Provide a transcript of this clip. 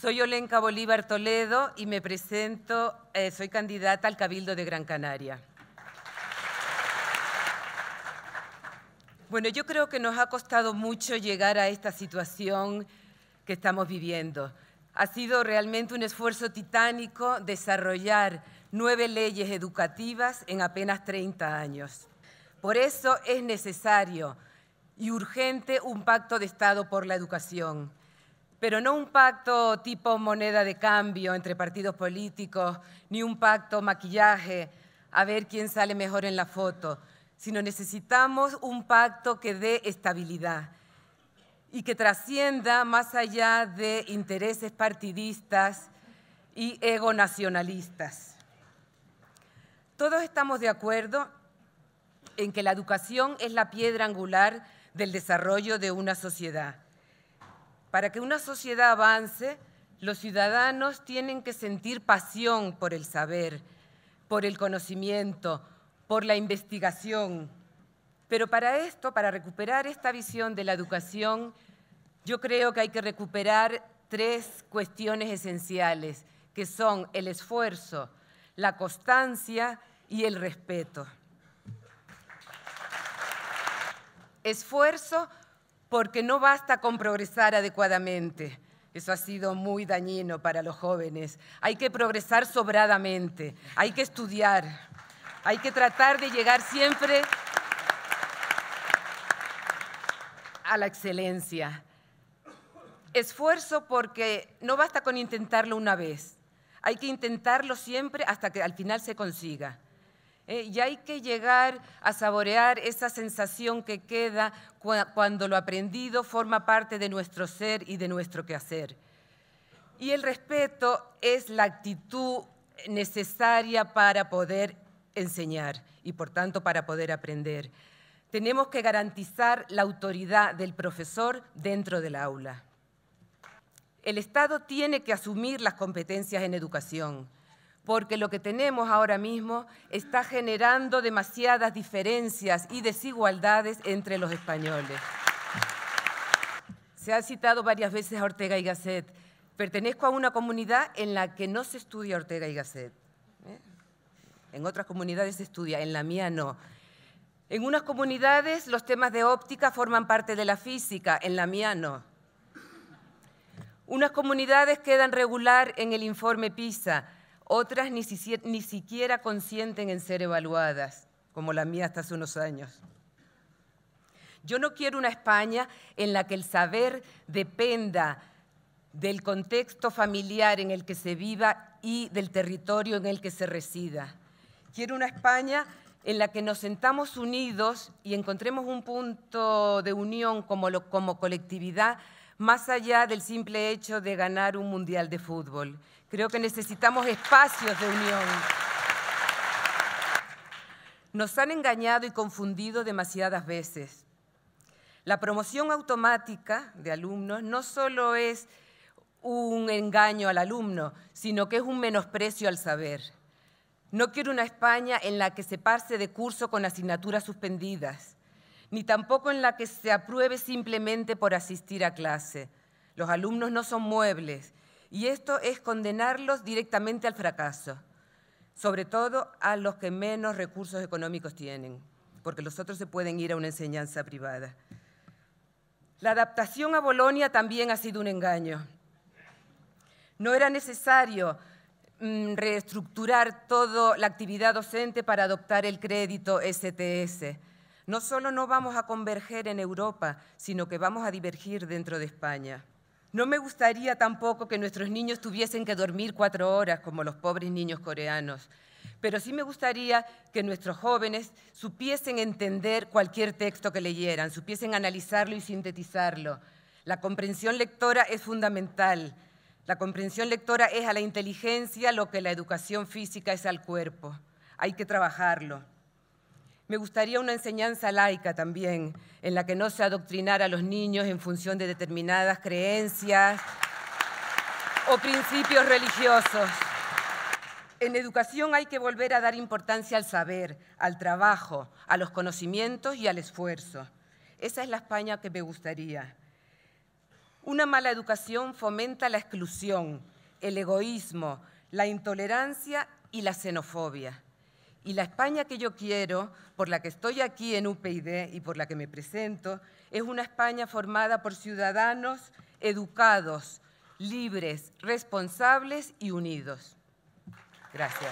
Soy Olenka Bolívar Toledo y me presento, eh, soy candidata al Cabildo de Gran Canaria. Bueno, yo creo que nos ha costado mucho llegar a esta situación que estamos viviendo. Ha sido realmente un esfuerzo titánico desarrollar nueve leyes educativas en apenas 30 años. Por eso es necesario y urgente un pacto de Estado por la educación pero no un pacto tipo moneda de cambio entre partidos políticos, ni un pacto maquillaje, a ver quién sale mejor en la foto, sino necesitamos un pacto que dé estabilidad y que trascienda más allá de intereses partidistas y ego nacionalistas. Todos estamos de acuerdo en que la educación es la piedra angular del desarrollo de una sociedad para que una sociedad avance, los ciudadanos tienen que sentir pasión por el saber, por el conocimiento, por la investigación. Pero para esto, para recuperar esta visión de la educación, yo creo que hay que recuperar tres cuestiones esenciales, que son el esfuerzo, la constancia y el respeto. Esfuerzo porque no basta con progresar adecuadamente. Eso ha sido muy dañino para los jóvenes. Hay que progresar sobradamente, hay que estudiar, hay que tratar de llegar siempre a la excelencia. Esfuerzo porque no basta con intentarlo una vez, hay que intentarlo siempre hasta que al final se consiga. Eh, y hay que llegar a saborear esa sensación que queda cuando lo aprendido forma parte de nuestro ser y de nuestro quehacer. Y el respeto es la actitud necesaria para poder enseñar y por tanto para poder aprender. Tenemos que garantizar la autoridad del profesor dentro del aula. El Estado tiene que asumir las competencias en educación porque lo que tenemos ahora mismo está generando demasiadas diferencias y desigualdades entre los españoles. Se ha citado varias veces a Ortega y Gasset. Pertenezco a una comunidad en la que no se estudia Ortega y Gasset. ¿eh? En otras comunidades se estudia, en la mía no. En unas comunidades los temas de óptica forman parte de la física, en la mía no. Unas comunidades quedan regular en el informe PISA, otras ni, siquiera consienten en ser evaluadas, como la mía hasta hace unos años. Yo no quiero una España en la que el saber dependa del contexto familiar en el que se viva y del territorio en el que se resida. Quiero una España en la que nos sentamos unidos y encontremos un punto de unión como colectividad más allá del simple hecho de ganar un mundial de fútbol. Creo que necesitamos espacios de unión. Nos han engañado y confundido demasiadas veces. La promoción automática de alumnos no solo es un engaño al alumno, sino que es un menosprecio al saber. No quiero una España en la que se pase de curso con asignaturas suspendidas, ni tampoco en la que se apruebe simplemente por asistir a clase. Los alumnos no son muebles y esto es condenarlos directamente al fracaso, sobre todo a los que menos recursos económicos tienen, porque los otros se pueden ir a una enseñanza privada. La adaptación a Bolonia también ha sido un engaño. No era necesario mm, reestructurar toda la actividad docente para adoptar el crédito STS. No solo no vamos a converger en Europa, sino que vamos a divergir dentro de España. No me gustaría tampoco que nuestros niños tuviesen que dormir cuatro horas como los pobres niños coreanos, pero sí me gustaría que nuestros jóvenes supiesen entender cualquier texto que leyeran, supiesen analizarlo y sintetizarlo. La comprensión lectora es fundamental. La comprensión lectora es a la inteligencia lo que la educación física es al cuerpo. Hay que trabajarlo. Me gustaría una enseñanza laica también, en la que no se adoctrinara a los niños en función de determinadas creencias o principios religiosos. En educación hay que volver a dar importancia al saber, al trabajo, a los conocimientos y al esfuerzo. Esa es la España que me gustaría. Una mala educación fomenta la exclusión, el egoísmo, la intolerancia y la xenofobia. Y la España que yo quiero, por la que estoy aquí en UPyD y por la que me presento, es una España formada por ciudadanos educados, libres, responsables y unidos. Gracias.